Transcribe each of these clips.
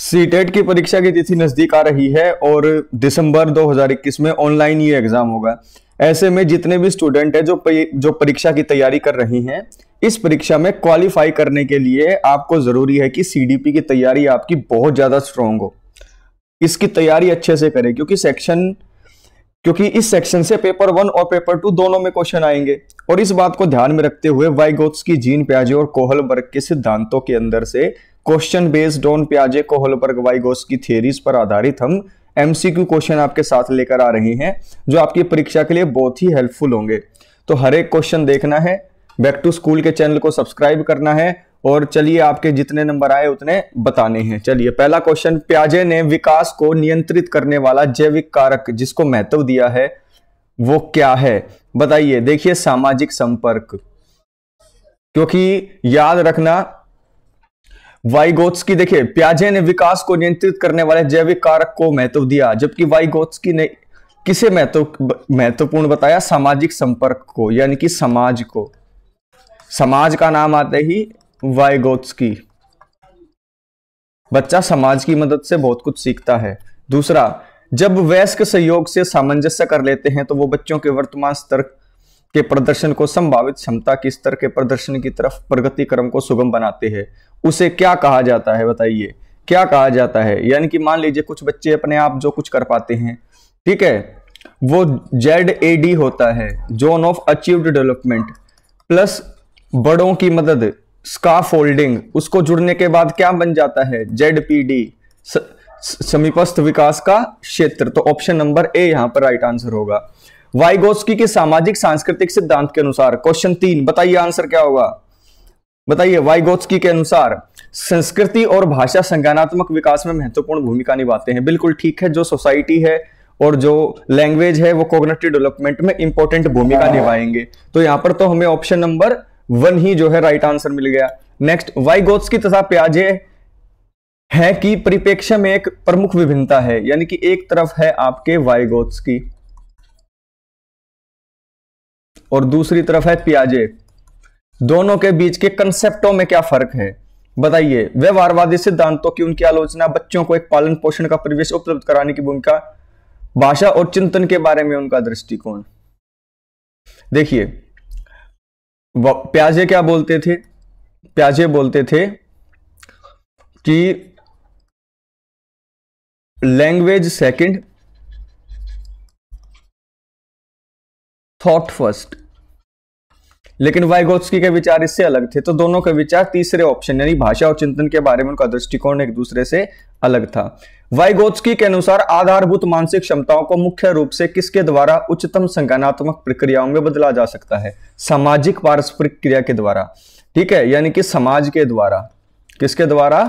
CTET e की परीक्षा की तिथि नज़दीक आ रही है और दिसंबर 2021 में ऑनलाइन ये एग्ज़ाम होगा ऐसे में जितने भी स्टूडेंट है जो जो परीक्षा की तैयारी कर रहे हैं इस परीक्षा में क्वालिफाई करने के लिए आपको ज़रूरी है कि सीडीपी की तैयारी आपकी बहुत ज़्यादा स्ट्रॉन्ग हो इसकी तैयारी अच्छे से करें क्योंकि सेक्शन क्योंकि इस सेक्शन से पेपर वन और पेपर टू दोनों में क्वेश्चन आएंगे और इस बात को ध्यान में रखते हुए वाइगोत्स की जीन प्याजे और कोहलबर्ग के सिद्धांतों के अंदर से क्वेश्चन बेस्ड ऑन प्याजे कोहल पर गवाईगोस की थियरीज पर आधारित हम एमसीक्यू क्वेश्चन आपके साथ लेकर आ रहे हैं जो आपकी परीक्षा के लिए बहुत ही हेल्पफुल होंगे तो हर एक क्वेश्चन देखना है बैक टू स्कूल के चैनल को सब्सक्राइब करना है और चलिए आपके जितने नंबर आए उतने बताने हैं चलिए पहला क्वेश्चन प्याजे ने विकास को नियंत्रित करने वाला जैविक कारक जिसको महत्व दिया है वो क्या है बताइए देखिए सामाजिक संपर्क क्योंकि याद रखना वाइगोत्स की देखिए प्याजे ने विकास को नियंत्रित करने वाले जैविक कारक को महत्व दिया जबकि वाइगोत्स की ने किसे महत्व महत्वपूर्ण बताया सामाजिक संपर्क को यानी कि समाज को समाज का नाम आते ही वाइगोत्स की बच्चा समाज की मदद से बहुत कुछ सीखता है दूसरा जब वयस्क सहयोग से सामंजस्य कर लेते हैं तो वो बच्चों के वर्तमान स्तर के प्रदर्शन को संभावित क्षमता के स्तर के प्रदर्शन की तरफ प्रगति क्रम को सुगम बनाते हैं उसे क्या कहा जाता है बताइए क्या कहा जाता है यानी कि मान लीजिए कुछ बच्चे अपने आप जो कुछ कर पाते हैं ठीक है वो जेड ए डी होता है zone of achieved development plus बड़ों की मदद स्का फोल्डिंग उसको जुड़ने के बाद क्या बन जाता है जेड पी डी समीपस्थ विकास का क्षेत्र तो ऑप्शन नंबर ए यहां पर राइट आंसर होगा वाइगोस्की के सामाजिक सांस्कृतिक सिद्धांत के अनुसार क्वेश्चन तीन बताइए आंसर क्या होगा बताइए वाइगोत्सकी के अनुसार संस्कृति और भाषा संज्ञानात्मक विकास में महत्वपूर्ण भूमिका निभाते हैं बिल्कुल ठीक है जो सोसाइटी है और जो लैंग्वेज है वो कोग्नेटिव डेवलपमेंट में इंपॉर्टेंट भूमिका हाँ। निभाएंगे तो यहां पर तो हमें ऑप्शन नंबर वन ही जो है राइट आंसर मिल गया नेक्स्ट की तथा प्याजे है कि परिप्रेक्ष्य में एक प्रमुख विभिन्नता है यानी कि एक तरफ है आपके वाइगोत्सकी और दूसरी तरफ है प्याजे दोनों के बीच के कंसेप्टों में क्या फर्क है बताइए व्यवहारवादी सिद्धांतों की उनकी आलोचना बच्चों को एक पालन पोषण का परिवेश उपलब्ध कराने की भूमिका भाषा और चिंतन के बारे में उनका दृष्टिकोण देखिए प्याजे क्या बोलते थे प्याजे बोलते थे कि लैंग्वेज सेकंड थॉट फर्स्ट लेकिन वाइगोत्सकी के विचार इससे अलग थे तो दोनों के विचार तीसरे ऑप्शन यानी भाषा और चिंतन के बारे में उनका दृष्टिकोण एक दूसरे से अलग था वाइगोत्सकी के अनुसार आधारभूत मानसिक क्षमताओं को मुख्य रूप से किसके द्वारा उच्चतम संज्ञानात्मक प्रक्रियाओं में बदला जा सकता है सामाजिक पारस्परिक क्रिया के द्वारा ठीक है यानी कि समाज के द्वारा किसके द्वारा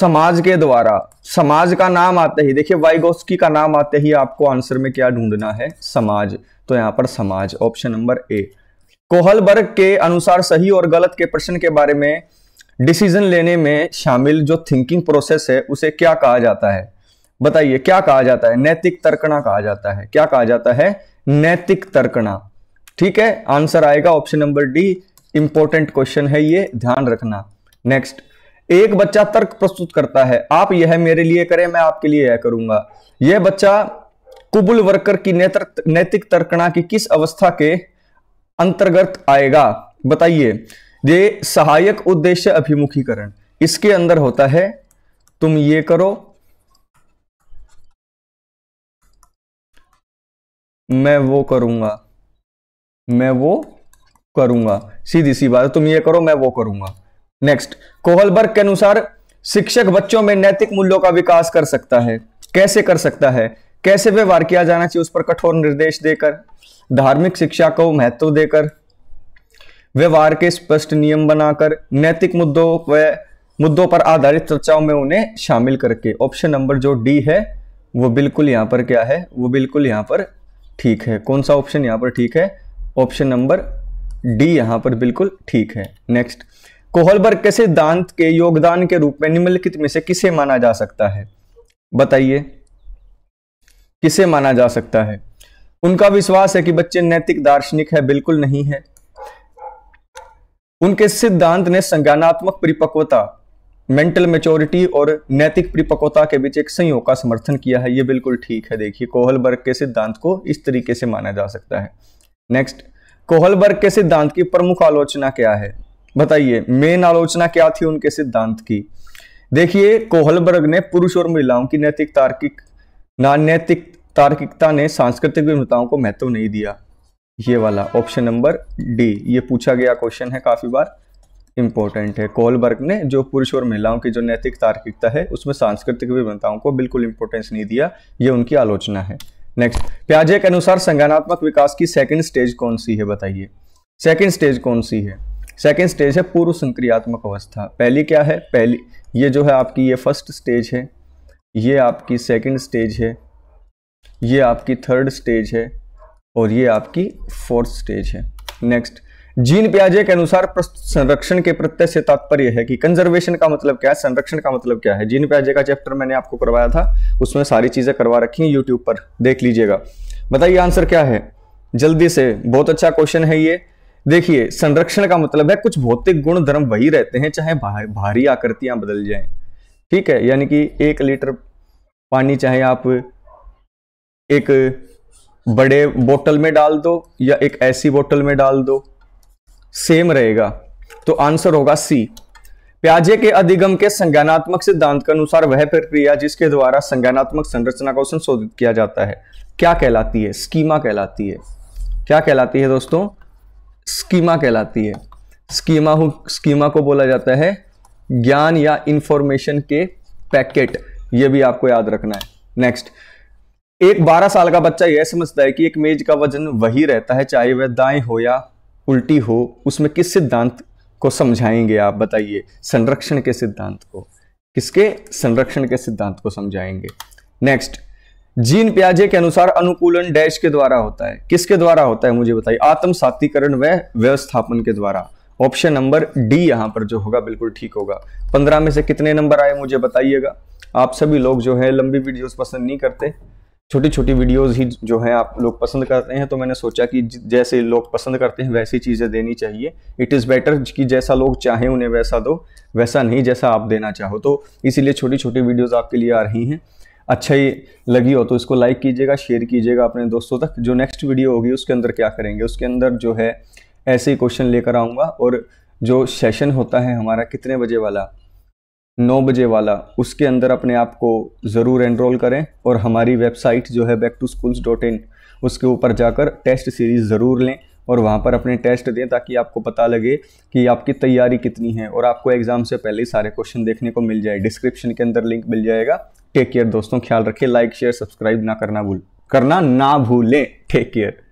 समाज के द्वारा समाज का नाम आते ही देखिए वाइगोस्की का नाम आते ही आपको आंसर में क्या ढूंढना है समाज तो यहां पर समाज ऑप्शन नंबर ए कोहलबर्ग के अनुसार सही और गलत के प्रश्न के बारे में डिसीजन लेने में शामिल जो थिंकिंग प्रोसेस है उसे क्या कहा जाता है बताइए क्या कहा जाता है नैतिक तर्कना कहा जाता है क्या कहा जाता है नैतिक तर्कना ठीक है आंसर आएगा option number D important question है ये ध्यान रखना नेक्स्ट एक बच्चा तर्क प्रस्तुत करता है आप यह मेरे लिए करें मैं आपके लिए यह करूंगा यह बच्चा कुबुल वर्कर की नैतिक तर्कना की किस अवस्था के अंतर्गत आएगा बताइए ये सहायक उद्देश्य अभिमुखीकरण इसके अंदर होता है तुम ये करो मैं वो करूंगा मैं वो करूंगा सीधी सी बात तुम ये करो मैं वो करूंगा नेक्स्ट कोहलबर्ग के अनुसार शिक्षक बच्चों में नैतिक मूल्यों का विकास कर सकता है कैसे कर सकता है कैसे व्यवहार किया जाना चाहिए उस पर कठोर निर्देश देकर धार्मिक शिक्षा को महत्व देकर व्यवहार के स्पष्ट नियम बनाकर नैतिक मुद्दों व मुद्दों पर आधारित चर्चाओं में उन्हें शामिल करके ऑप्शन नंबर जो डी है वो बिल्कुल यहाँ पर क्या है वो बिल्कुल यहाँ पर ठीक है कौन सा ऑप्शन यहाँ पर ठीक है ऑप्शन नंबर डी यहाँ पर बिल्कुल ठीक है नेक्स्ट कोहलबर्ग के सिद्धांत के योगदान के रूप में निम्नलिखित में से किसे माना जा सकता है बताइए किसे माना जा सकता है उनका विश्वास है कि बच्चे नैतिक दार्शनिक है बिल्कुल नहीं है उनके सिद्धांत ने संज्ञानात्मक परिपक्वता मेंटल मेचोरिटी और नैतिक परिपक्वता के बीच एक संयोग का समर्थन किया है ये बिल्कुल ठीक है देखिए कोहलबर्ग के सिद्धांत को इस तरीके से माना जा सकता है नेक्स्ट कोहलबर्ग के सिद्धांत की प्रमुख आलोचना क्या है बताइए मेन आलोचना क्या थी उनके सिद्धांत की देखिए कोहलबर्ग ने पुरुष और महिलाओं की नैतिक तार्किक नानैतिक तार्किकता ने सांस्कृतिक विभिन्नताओं को महत्व नहीं दिया ये वाला ऑप्शन नंबर डी ये पूछा गया क्वेश्चन है काफ़ी बार इंपॉर्टेंट है कोलबर्ग ने जो पुरुष और महिलाओं की जो नैतिक तार्किकता है उसमें सांस्कृतिक विभिन्नताओं को बिल्कुल इंपोर्टेंस नहीं दिया ये उनकी आलोचना है नेक्स्ट प्याजे के अनुसार संज्ञानात्मक विकास की सेकेंड स्टेज कौन सी है बताइए सेकेंड स्टेज कौन सी है सेकेंड स्टेज है पूर्व संक्रियात्मक अवस्था पहली क्या है पहली ये जो है आपकी ये फर्स्ट स्टेज है ये आपकी सेकेंड स्टेज है ये आपकी थर्ड स्टेज है और ये आपकी फोर्थ स्टेज है नेक्स्ट जीन प्याजे के अनुसार संरक्षण के प्रत्यय से तात्पर्य है कि कंजर्वेशन का मतलब क्या है संरक्षण का मतलब क्या है जीन प्याजे का चैप्टर मैंने आपको करवाया था उसमें सारी चीज़ें करवा रखी हैं यूट्यूब पर देख लीजिएगा बताइए आंसर क्या है जल्दी से बहुत अच्छा क्वेश्चन है ये देखिए संरक्षण का मतलब है कुछ भौतिक गुण धर्म वही रहते हैं चाहे भा, भारी आकृतियां बदल जाए ठीक है यानी कि एक लीटर पानी चाहे आप एक बड़े बोतल में डाल दो या एक ऐसी बोतल में डाल दो सेम रहेगा तो आंसर होगा सी प्याजे के अधिगम के संज्ञानात्मक सिद्धांत के अनुसार वह प्रक्रिया जिसके द्वारा संज्ञानात्मक संरचना को संशोधित किया जाता है क्या कहलाती है स्कीमा कहलाती है क्या कहलाती है दोस्तों स्कीमा कहलाती है स्कीमा स्कीमा को बोला जाता है ज्ञान या इंफॉर्मेशन के पैकेट यह भी आपको याद रखना है नेक्स्ट एक 12 साल का बच्चा यह समझता है कि एक मेज का वजन वही रहता है चाहे वह दाएं हो या उल्टी हो उसमें किस सिद्धांत को समझाएंगे आप बताइए संरक्षण के सिद्धांत को किसके संरक्षण के सिद्धांत को समझाएंगे नेक्स्ट जीन प्याजे के अनुसार अनुकूलन डैश के द्वारा होता है किसके द्वारा होता है मुझे बताइए आत्मसातीकरण व व्यवस्थापन के द्वारा ऑप्शन नंबर डी यहां पर जो होगा बिल्कुल ठीक होगा पंद्रह में से कितने नंबर आए मुझे बताइएगा आप सभी लोग जो है लंबी वीडियोस पसंद नहीं करते छोटी छोटी वीडियोज़ ही जो है आप लोग पसंद करते हैं तो मैंने सोचा कि जैसे लोग पसंद करते हैं वैसी चीज़ें देनी चाहिए इट इज़ बेटर कि जैसा लोग चाहें उन्हें वैसा दो वैसा नहीं जैसा आप देना चाहो तो इसीलिए छोटी छोटी वीडियोज़ आपके लिए आ रही हैं अच्छा ही लगी हो तो इसको लाइक कीजिएगा शेयर कीजिएगा अपने दोस्तों तक जो नेक्स्ट वीडियो होगी उसके अंदर क्या करेंगे उसके अंदर जो है ऐसे ही क्वेश्चन लेकर आऊँगा और जो सेशन होता है हमारा कितने बजे वाला नौ बजे वाला उसके अंदर अपने आप को ज़रूर एनरोल करें और हमारी वेबसाइट जो है back to schools dot in उसके ऊपर जाकर टेस्ट सीरीज़ ज़रूर लें और वहाँ पर अपने टेस्ट दें ताकि आपको पता लगे कि आपकी तैयारी कितनी है और आपको एग्ज़ाम से पहले सारे क्वेश्चन देखने को मिल जाए डिस्क्रिप्शन के अंदर लिंक मिल जाएगा टेक केयर दोस्तों ख्याल रखें लाइक शेयर सब्सक्राइब ना करना भूल करना ना भूलें टेक केयर